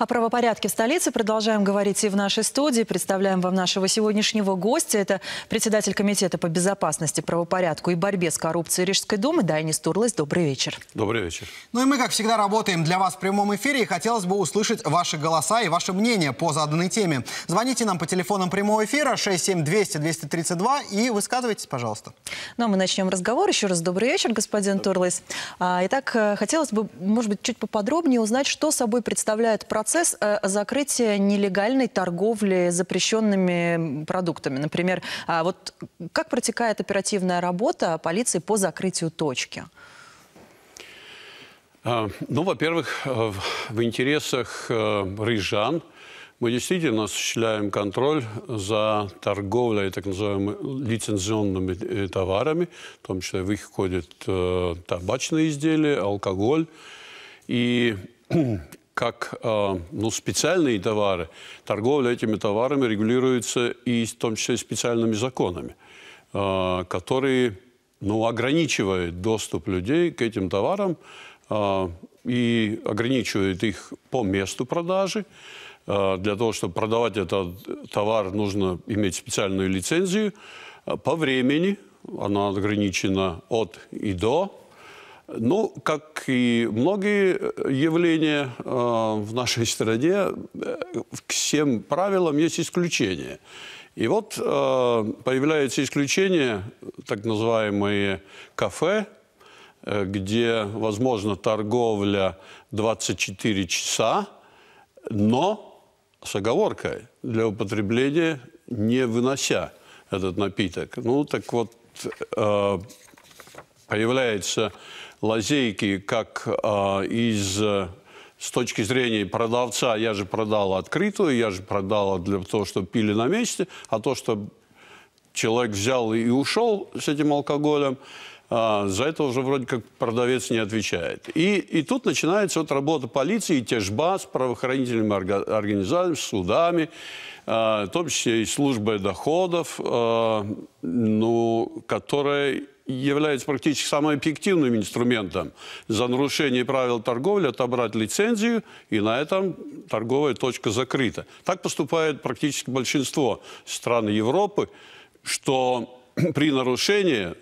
О правопорядке в столице продолжаем говорить и в нашей студии. Представляем вам нашего сегодняшнего гостя. Это председатель Комитета по безопасности, правопорядку и борьбе с коррупцией Рижской думы Дайнис Турлас. Добрый вечер. Добрый вечер. Ну и мы, как всегда, работаем для вас в прямом эфире. И хотелось бы услышать ваши голоса и ваше мнение по заданной теме. Звоните нам по телефонам прямого эфира 67200-232 и высказывайтесь, пожалуйста. Ну а мы начнем разговор. Еще раз добрый вечер, господин Турлас. Итак, э, хотелось бы, может быть, чуть поподробнее узнать, что собой представляет процесс процесс э, закрытия нелегальной торговли запрещенными продуктами. Например, а, вот как протекает оперативная работа полиции по закрытию точки? А, ну, во-первых, э, в интересах э, рыжан мы действительно осуществляем контроль за торговлей так называемыми лицензионными товарами, в том числе в их входят табачные изделия, алкоголь. И как э, ну, специальные товары, торговля этими товарами регулируется и в том числе специальными законами, э, которые ну, ограничивают доступ людей к этим товарам э, и ограничивают их по месту продажи. Для того, чтобы продавать этот товар, нужно иметь специальную лицензию. По времени она ограничена от и до, ну, как и многие э, явления э, в нашей стране, э, к всем правилам есть исключения. И вот э, появляются исключения, так называемые кафе, э, где возможна торговля 24 часа, но с оговоркой для употребления, не вынося этот напиток. Ну, так вот, э, появляется лазейки, как а, из э, с точки зрения продавца, я же продал открытую, я же продал для того, чтобы пили на месте, а то, что человек взял и ушел с этим алкоголем, а, за это уже вроде как продавец не отвечает. И, и тут начинается вот работа полиции, тяжба с правоохранительными организациями, с судами, а, в том числе и службой доходов, ну, которая является практически самым эффективным инструментом. За нарушение правил торговли отобрать лицензию, и на этом торговая точка закрыта. Так поступает практически большинство стран Европы, что при нарушении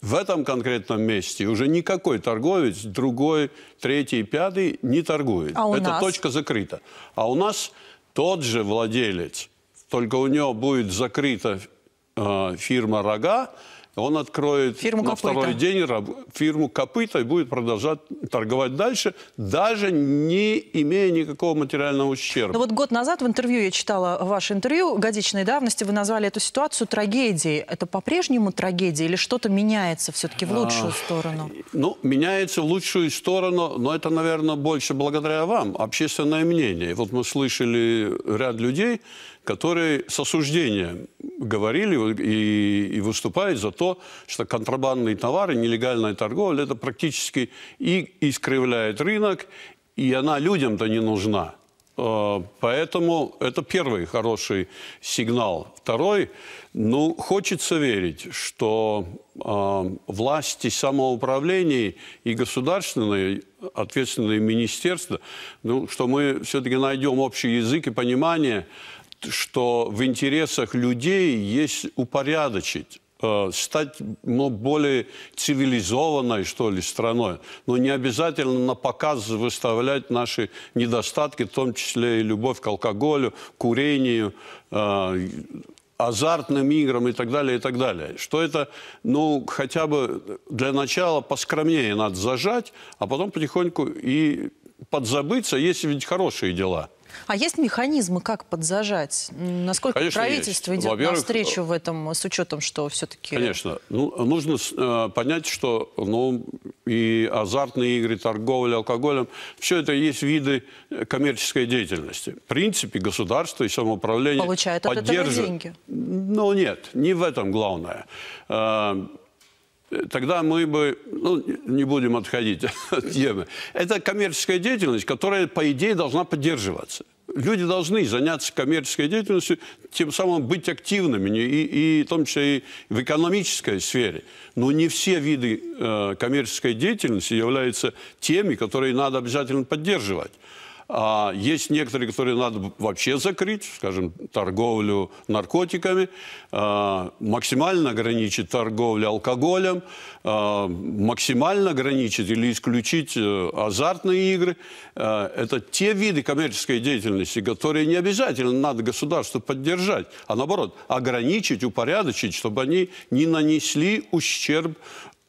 в этом конкретном месте уже никакой торговец, другой, третий, пятый не торгует. А Эта нас? точка закрыта. А у нас тот же владелец, только у него будет закрыта э, фирма «Рога», он откроет фирму на копыта. второй день фирму копыта и будет продолжать торговать дальше, даже не имея никакого материального ущерба. Но ну вот год назад в интервью, я читала ваше интервью, годичной давности вы назвали эту ситуацию трагедией. Это по-прежнему трагедия или что-то меняется все-таки в а, лучшую а, сторону? Ну, меняется в лучшую сторону, но это, наверное, больше благодаря вам, общественное мнение. Вот мы слышали ряд людей, которые с осуждением говорили и, и выступают за то, что контрабандные товары, нелегальная торговля, это практически и искривляет рынок, и она людям-то не нужна. А, поэтому это первый хороший сигнал. Второй, ну, хочется верить, что э, власти самоуправления и государственные ответственные министерства, ну, что мы все-таки найдем общий язык и понимание – что в интересах людей есть упорядочить э, стать ну, более цивилизованной, что ли, страной. Но не обязательно на показ выставлять наши недостатки, в том числе и любовь к алкоголю, курению, э, азартным играм и так далее, и так далее. Что это, ну, хотя бы для начала поскромнее надо зажать, а потом потихоньку и подзабыться, если ведь хорошие дела – а есть механизмы, как подзажать? Насколько Конечно, правительство есть. идет навстречу э, в этом, с учетом, что все-таки... Конечно. Ну, нужно э, понять, что ну, и азартные игры, торговля алкоголем, все это есть виды коммерческой деятельности. В принципе, государство и самоуправление Получают от этого деньги? Ну, нет, не в этом главное. Э, тогда мы бы, ну, не будем отходить от темы. Это коммерческая деятельность, которая, по идее, должна поддерживаться. Люди должны заняться коммерческой деятельностью, тем самым быть активными, и, и в том числе и в экономической сфере. Но не все виды э, коммерческой деятельности являются теми, которые надо обязательно поддерживать. А есть некоторые, которые надо вообще закрыть, скажем, торговлю наркотиками, а, максимально ограничить торговлю алкоголем, а, максимально ограничить или исключить э, азартные игры. Э, это те виды коммерческой деятельности, которые не обязательно надо государство поддержать, а наоборот, ограничить, упорядочить, чтобы они не нанесли ущерб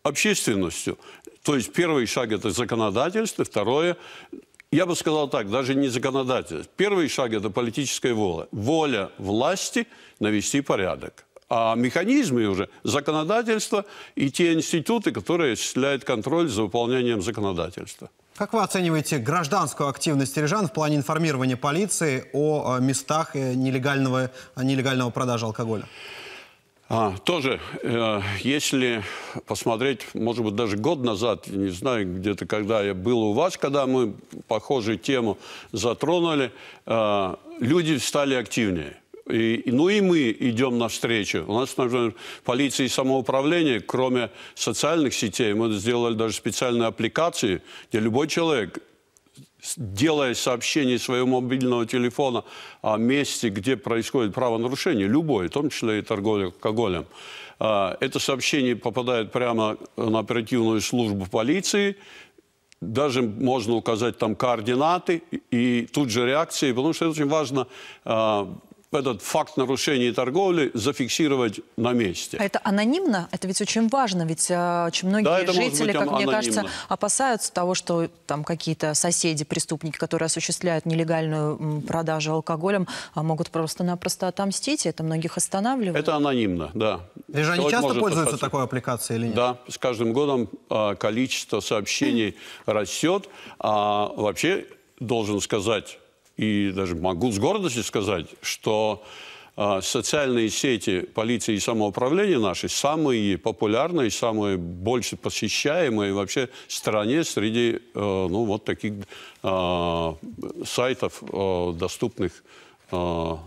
общественностью. То есть первый шаг – это законодательство, второе – я бы сказал так, даже не законодательство. Первый шаг – это политическая воля. Воля власти навести порядок. А механизмы уже – законодательство и те институты, которые осуществляют контроль за выполнением законодательства. Как вы оцениваете гражданскую активность рижан в плане информирования полиции о э, местах э, нелегального, нелегального продажи алкоголя? А, тоже, э, если посмотреть, может быть, даже год назад, не знаю, где-то когда я был у вас, когда мы похожую тему затронули, э, люди стали активнее. И, ну и мы идем навстречу. У нас, например, полиция и самоуправление, кроме социальных сетей, мы сделали даже специальные аппликации, где любой человек делая сообщение своего мобильного телефона о месте, где происходит правонарушение, любое, в том числе и торговля алкоголем. А, это сообщение попадает прямо на оперативную службу полиции, даже можно указать там координаты и тут же реакции, потому что это очень важно а, этот факт нарушения торговли зафиксировать на месте. А это анонимно? Это ведь очень важно, ведь э, очень многие да, жители, быть, как анонимно. мне кажется, опасаются того, что там какие-то соседи, преступники, которые осуществляют нелегальную продажу алкоголем, а, могут просто-напросто отомстить, и это многих останавливает. Это анонимно, да. Ведь они часто пользуются такой аппликацией или нет? Да, с каждым годом а, количество сообщений растет. А вообще, должен сказать и даже могу с гордостью сказать, что а, социальные сети полиции и самоуправления наши самые популярные, самые больше посещаемые вообще в стране среди э, ну, вот таких а, сайтов, э, доступных а,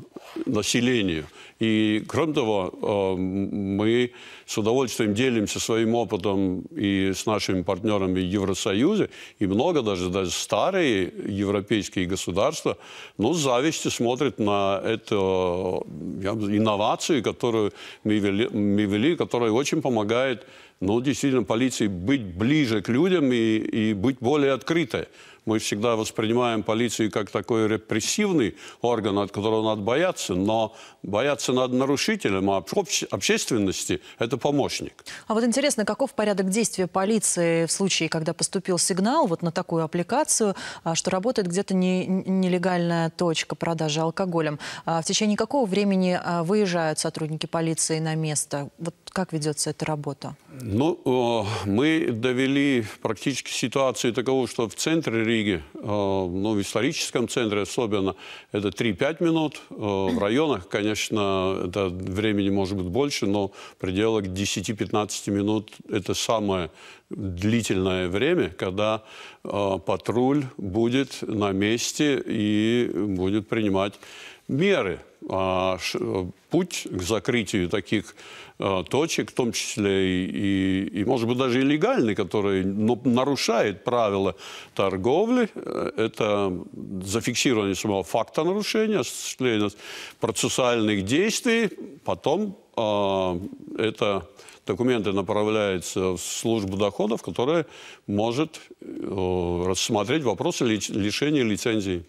населению. И кроме того, а, мы с удовольствием делимся своим опытом и с нашими партнерами в Евросоюзе, и много даже, даже старые европейские государства, ну, с завистью смотрят на эту инновацию, которую мы вели, мы вели, которая очень помогает, ну, действительно, полиции быть ближе к людям и, и быть более открытой мы всегда воспринимаем полицию как такой репрессивный орган, от которого надо бояться, но бояться надо нарушителям, а обще общественности это помощник. А вот интересно, каков порядок действия полиции в случае, когда поступил сигнал вот на такую аппликацию, а, что работает где-то не, нелегальная точка продажи алкоголем? А в течение какого времени а, выезжают сотрудники полиции на место? Вот как ведется эта работа? Ну, мы довели практически ситуацию такого, что в центре Риге, э, ну, в историческом центре особенно, это 3-5 минут. Э, в районах, конечно, это времени может быть больше, но в пределах 10-15 минут это самое длительное время, когда э, патруль будет на месте и будет принимать меры. А путь к закрытию таких Э, точек, в том числе и, и, и может быть, даже и легальный, который ну, нарушает правила торговли. Э, это зафиксирование самого факта нарушения, осуществление процессуальных действий. Потом э, это документы направляются в службу доходов, которая может э, рассмотреть вопросы лишения лицензии.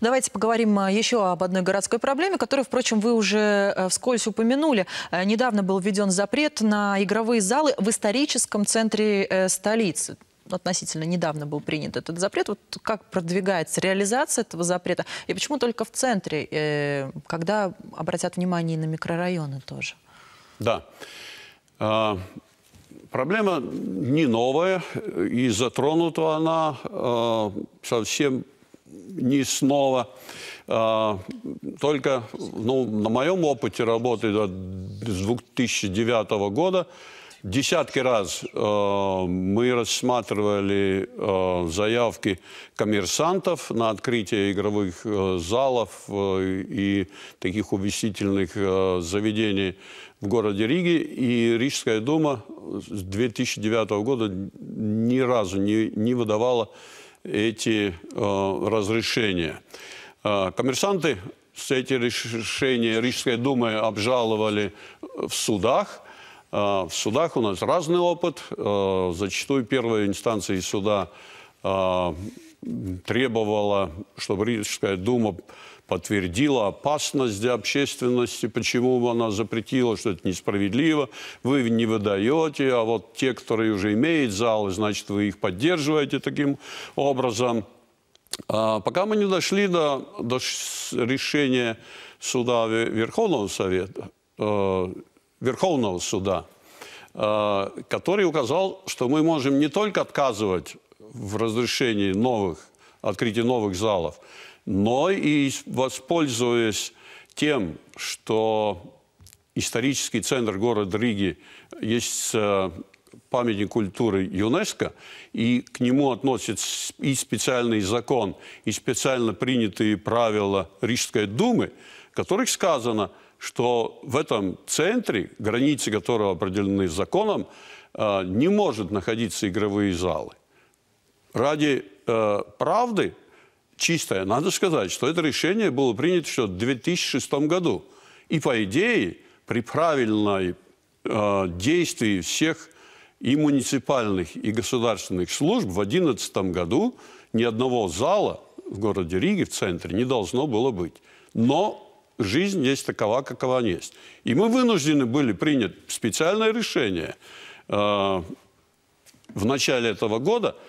Давайте поговорим э, еще об одной городской проблеме, которую, впрочем, вы уже э, вскользь упомянули. Э, недавно был введен запрет на игровые залы в историческом центре столицы относительно недавно был принят этот запрет. Вот как продвигается реализация этого запрета? И почему только в центре, когда обратят внимание на микрорайоны тоже? Да. А, проблема не новая, и затронута она а, совсем не снова. А, только ну, на моем опыте работы с 2009 года десятки раз а, мы рассматривали а, заявки коммерсантов на открытие игровых залов и таких увеселительных заведений в городе Риге, и Рижская дума с 2009 года ни разу не, не выдавала эти э, разрешения. Э, коммерсанты эти решения Рижской думы обжаловали в судах. Э, в судах у нас разный опыт. Э, зачастую первая инстанция суда э, требовала, чтобы Рижская дума подтвердила опасность для общественности, почему она запретила, что это несправедливо, вы не выдаете, а вот те, которые уже имеют залы, значит, вы их поддерживаете таким образом. А пока мы не дошли до, до решения суда Верховного Совета, э, Верховного Суда, э, который указал, что мы можем не только отказывать в разрешении новых, открытии новых залов, но и воспользуясь тем, что исторический центр города Риги есть э, памятник культуры ЮНЕСКО, и к нему относится и специальный закон, и специально принятые правила Рижской думы, в которых сказано, что в этом центре, границы которого определены законом, э, не может находиться игровые залы. Ради э, правды чистая. Надо сказать, что это решение было принято еще в 2006 году. И по идее, при правильной э, действии всех и муниципальных, и государственных служб в 2011 году ни одного зала в городе Риге, в центре, не должно было быть. Но жизнь есть такова, какова она есть. И мы вынуждены были принять специальное решение э, в начале этого года –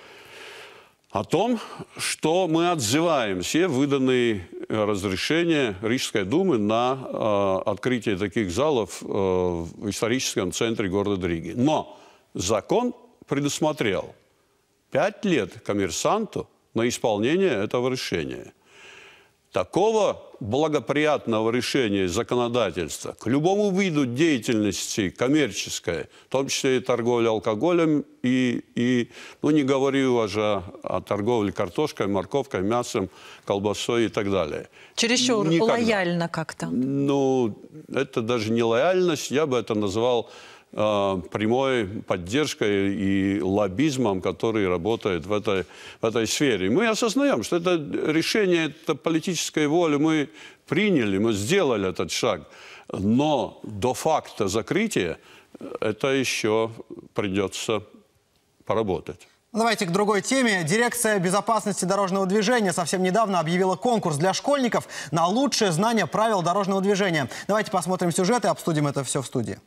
о том, что мы отзываем все выданные э, разрешения Рижской думы на э, открытие таких залов э, в историческом центре города Риги. Но закон предусмотрел пять лет коммерсанту на исполнение этого решения – Такого благоприятного решения законодательства к любому виду деятельности коммерческой, в том числе и торговля алкоголем, и, и ну не говорю уже о, о торговле картошкой, морковкой, мясом, колбасой и так далее. Чересчур Никогда. лояльно как-то. Ну, это даже не лояльность, я бы это назвал Э, прямой поддержкой и лоббизмом, который работает в этой, в этой сфере. Мы осознаем, что это решение, это политическая воля, мы приняли, мы сделали этот шаг. Но до факта закрытия э, это еще придется поработать. Ну, давайте к другой теме. Дирекция безопасности дорожного движения совсем недавно объявила конкурс для школьников на лучшее знание правил дорожного движения. Давайте посмотрим сюжет и обсудим это все в студии.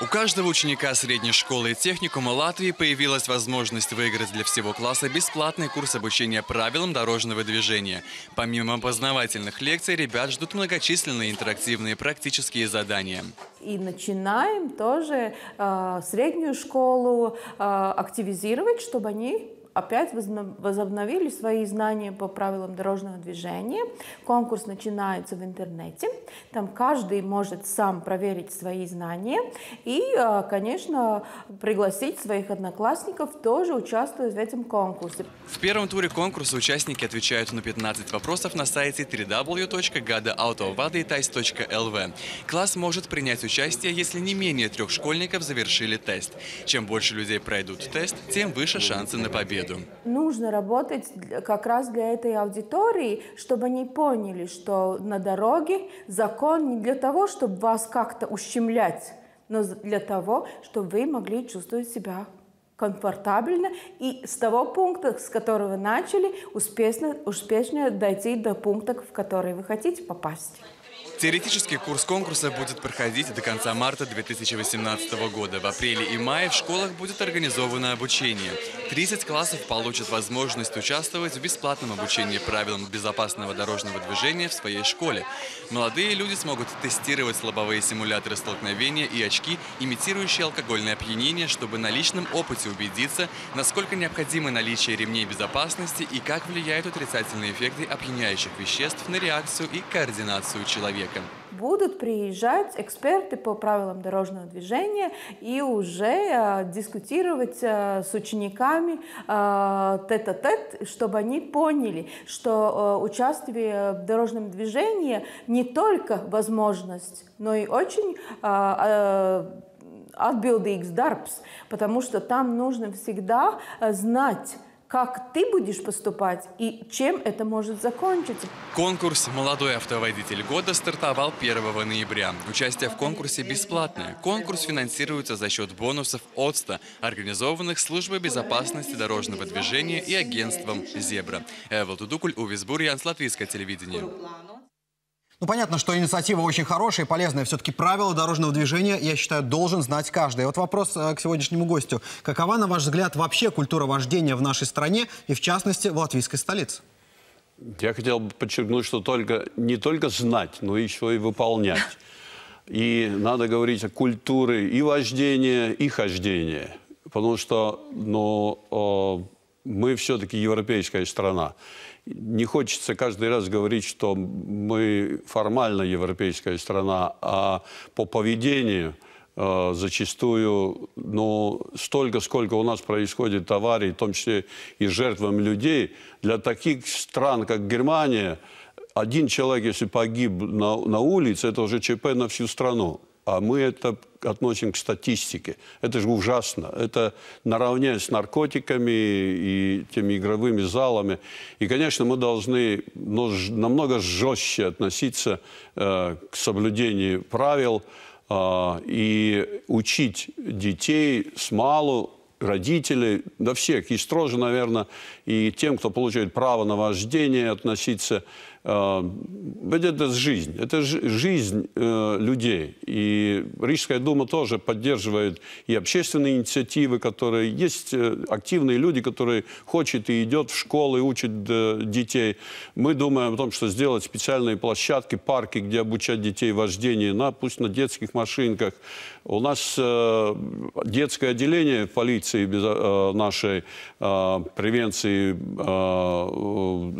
У каждого ученика средней школы и техникума Латвии появилась возможность выиграть для всего класса бесплатный курс обучения правилам дорожного движения. Помимо познавательных лекций, ребят ждут многочисленные интерактивные практические задания. И начинаем тоже э, среднюю школу э, активизировать, чтобы они опять возобновили свои знания по правилам дорожного движения. Конкурс начинается в интернете. Там каждый может сам проверить свои знания и, а, конечно, пригласить своих одноклассников тоже участвовать в этом конкурсе. В первом туре конкурса участники отвечают на 15 вопросов на сайте www.gadaautovadaitais.lv. Класс может принять участие, если не менее трех школьников завершили тест. Чем больше людей пройдут тест, тем выше шансы на победу виду. Нужно работать как раз для этой аудитории, чтобы они поняли, что на дороге закон не для того, чтобы вас как-то ущемлять, но для того, чтобы вы могли чувствовать себя комфортабельно и с того пункта, с которого начали, успешно, успешно дойти до пункта, в который вы хотите попасть. Теоретический курс конкурса будет проходить до конца марта 2018 года. В апреле и мае в школах будет организовано обучение. 30 классов получат возможность участвовать в бесплатном обучении правилам безопасного дорожного движения в своей школе. Молодые люди смогут тестировать лобовые симуляторы столкновения и очки, имитирующие алкогольное опьянение, чтобы на личном опыте убедиться, насколько необходимо наличие ремней безопасности и как влияют отрицательные эффекты опьяняющих веществ на реакцию и координацию человека человека. Будут приезжать эксперты по правилам дорожного движения и уже а, дискутировать а, с учениками а, тет-а-тет, -а -тет, чтобы они поняли, что участие в дорожном движении не только возможность, но и очень отбилдингс дарпс, потому что там нужно всегда знать, как ты будешь поступать и чем это может закончиться. Конкурс «Молодой автоводитель года» стартовал 1 ноября. Участие в конкурсе бесплатное. Конкурс финансируется за счет бонусов ОЦТА, организованных Службой безопасности дорожного движения и агентством «Зебра». Эвел Тудукуль, Увисбур, Янс, Латвийское телевидение. Ну, понятно, что инициатива очень хорошая и полезная. Все-таки правила дорожного движения, я считаю, должен знать каждый. И вот вопрос э, к сегодняшнему гостю. Какова, на ваш взгляд, вообще культура вождения в нашей стране и, в частности, в латвийской столице? Я хотел бы подчеркнуть, что только, не только знать, но еще и выполнять. И надо говорить о культуре и вождения, и хождения. Потому что ну, мы все-таки европейская страна не хочется каждый раз говорить, что мы формально европейская страна, а по поведению э, зачастую, ну, столько, сколько у нас происходит аварий, в том числе и жертвами людей, для таких стран, как Германия, один человек, если погиб на, на улице, это уже ЧП на всю страну а мы это относим к статистике. Это же ужасно. Это наравне с наркотиками и теми игровыми залами. И, конечно, мы должны намного жестче относиться э, к соблюдению правил э, и учить детей с малу родителей, да всех, и строже, наверное, и тем, кто получает право на вождение, относиться Эм, ведь это жизнь, это жизнь э, людей. И Рижская дума тоже поддерживает и общественные инициативы, которые есть э, активные люди, которые хочет и идет в школы, учат э, детей. Мы думаем о том, что сделать специальные площадки, парки, где обучать детей вождению, на, пусть на детских машинках. У нас детское отделение полиции нашей э, превенции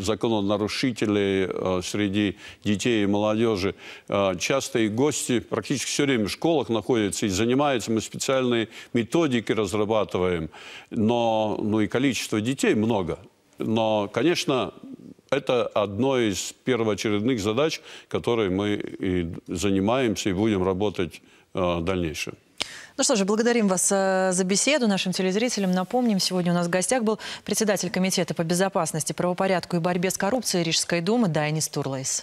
закононарушителей э, среди детей и молодежи. Э, часто и гости практически все время в школах находятся и занимаются. Мы специальные методики разрабатываем. Но, ну и количество детей много. Но, конечно, это одно из первоочередных задач, которой мы и занимаемся и будем работать в э, дальнейшем. Ну что же, благодарим вас э, за беседу нашим телезрителям. Напомним, сегодня у нас в гостях был председатель Комитета по безопасности, правопорядку и борьбе с коррупцией Рижской думы Дайнис Турлайс.